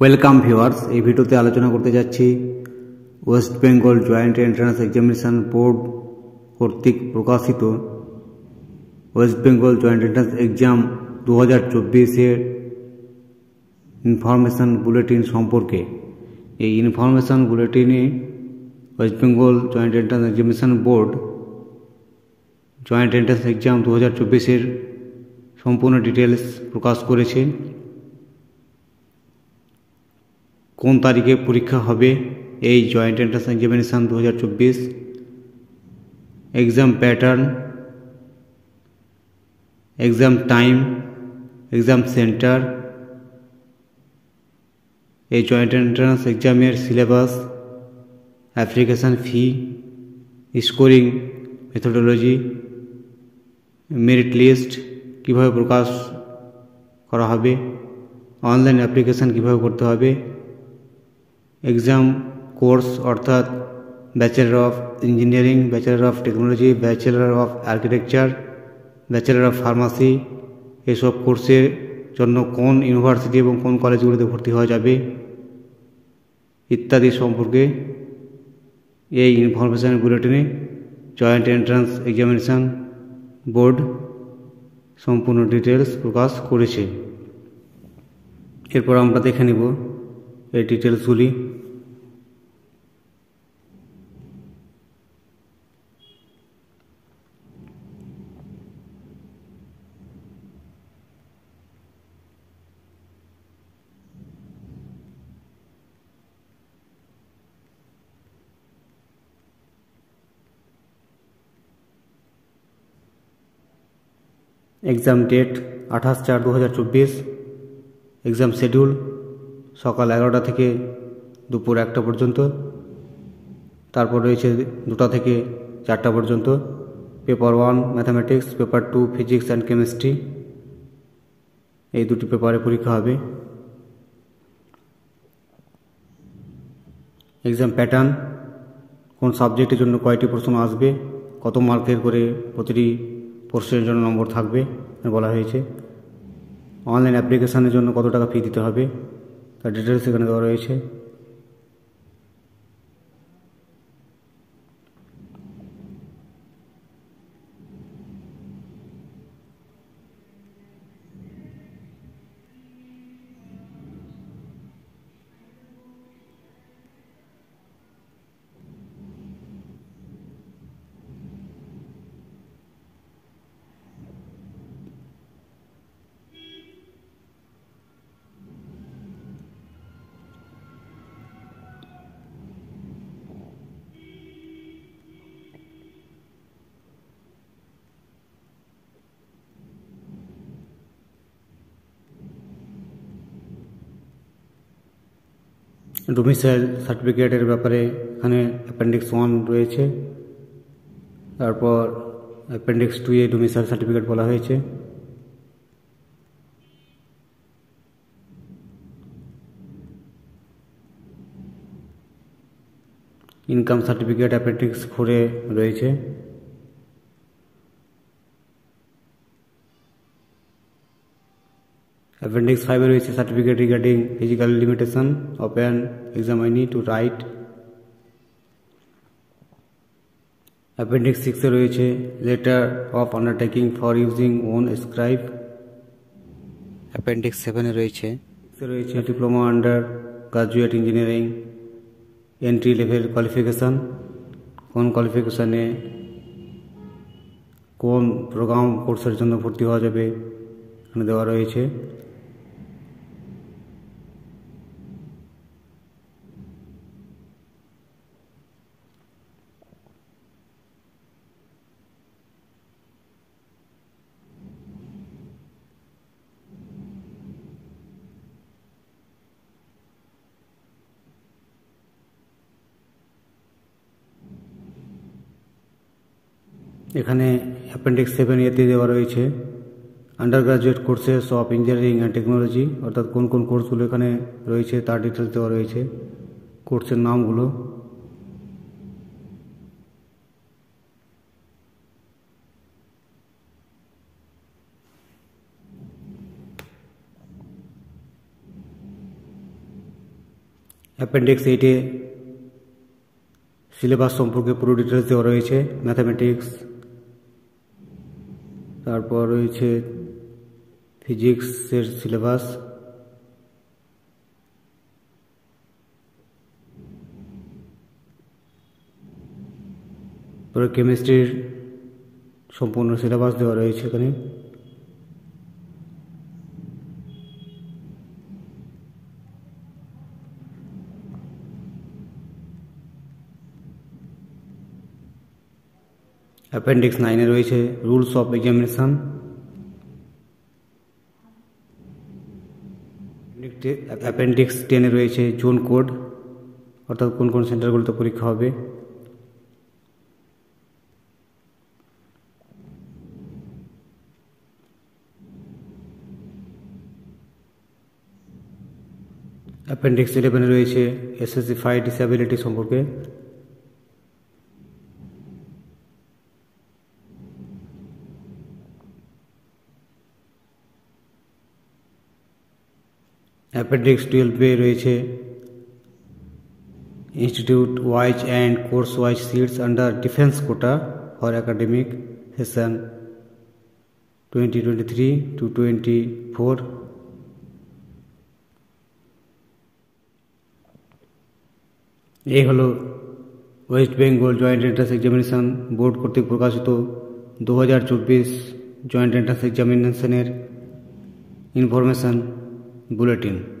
welcome viewers এই ভিডিওতে আলোচনা করতে যাচ্ছি West Bengal joint entrance examination board কর্তৃক প্রকাশিত West Bengal joint entrance exam দু হাজার চব্বিশের ইনফরমেশান বুলেটিন সম্পর্কে এই ইনফরমেশান বুলেটিনে West Bengal joint entrance examination board joint entrance exam দু হাজার চব্বিশের সম্পূর্ণ ডিটেলস প্রকাশ করেছে কোন তারিখে পরীক্ষা হবে এই জয়েন্ট এন্ট্রান্স এক্সামিনেশান দু হাজার চব্বিশ exam pattern exam time exam centre এই জয়েন্ট এন্ট্রান্স এক্সামের syllabus application fee scoring methodology merit list কীভাবে প্রকাশ করা হবে অনলাইন অ্যাপ্লিকেশান কীভাবে করতে হবে এক্সাম কোর্স অর্থাৎ bachelor of engineering bachelor of technology bachelor of architecture bachelor of pharmacy এসব কোর্সের জন্য কোন ইউনিভার্সিটি এবং কোন কলেজগুলিতে ভর্তি হওয়া যাবে ইত্যাদি সম্পর্কে এই ইনফরমেশান বুলেটিনে জয়েন্ট এন্ট্রান্স এক্সামিনেশান বোর্ড সম্পূর্ণ ডিটেলস প্রকাশ করেছে এরপর আমরা দেখে নেব এই ডিটেলসগুলি এক্সাম ডেট আঠাশ চার দু হাজার চব্বিশ এক্সাম শিডিউল সকাল এগারোটা থেকে দুপুর একটা পর্যন্ত তারপর রয়েছে দুটা থেকে চারটা পর্যন্ত paper one mathematics paper two physics and chemistry এই দুটি পেপারে পরীক্ষা হবে এক্সাম প্যাটার্ন কোন সাবজেক্টের জন্য কয়টি প্রশ্ন আসবে কত মার্কের করে প্রতিটি প্রসেসের জন্য নম্বর থাকবে বলা হয়েছে অনলাইন অ্যাপ্লিকেশানের জন্য কত টাকা ফি দিতে হবে তার ডিটেলস এখানে দেওয়া রয়েছে ডোমিসাইল সার্টিফিকেটের ব্যাপারে এখানে অ্যাপেন্ডিক্স ওয়ান রয়েছে তারপর appendix two a domicile certificate বলা হয়েছে ইনকাম সার্টিফিকেট অ্যাপেন্ডিক্স ফোরে রয়েছে অ্যাপেন্ডিক্স ফাইভে রয়েছে certificate regarding physical limitation of an examinee to write appendix সিক্সে রয়েছে letter of undertaking for using own scribe appendix সেভেনে রয়েছে রয়েছে diploma under graduate engineering entry level qualification কোন কোয়ালিফিকেশানে কোন প্রোগ্রাম কোর্সের জন্য ভর্তি হওয়া যাবে এখানে দেওয়া রয়েছে এখানে অ্যাপেন্ডিক্স সেভেন এতে দেওয়া রয়েছে under graduate courses of engineering and technology অর্থাৎ কোন কোন কোর্সগুলো এখানে রয়েছে তার ডিটেলস দেওয়া রয়েছে কোর্সের নামগুলো অ্যাপেন্ডিক্স এইটে সিলেবাস সম্পর্কে পুরো ডিটেলস দেওয়া রয়েছে ম্যাথামেটিক্স তারপর রয়েছে ফিজিক্সের সিলেবাস পরে কেমিস্ট্রির সম্পূর্ণ সিলেবাস দেওয়া রয়েছে এখানে অ্যাপেন্ডিক্স নাইনে রয়েছে রুলস অফ এক্সামিনেশান অ্যাপেন্ডিক্স টেনে রয়েছে জোন কোড অর্থাৎ কোন কোন সেন্টারগুলোতে পরীক্ষা হবে অ্যাপেন্ডিক্স ইলেভেনে রয়েছে এসএসসি ফাইভ ডিসেবিলিটি সম্পর্কে অ্যাপেন্ডিক্স টুয়েলভে রয়েছে institute wise and course wise seats under defence quota for academic session twenty twenty three to twenty four এই হলো West Bengal joint entrance examination board কর্তৃক প্রকাশিত দু হাজার চব্বিশ জয়েন্ট এন্ট্রান্স এক্সামিনেশানের ইনফরমেশান बुलेटिन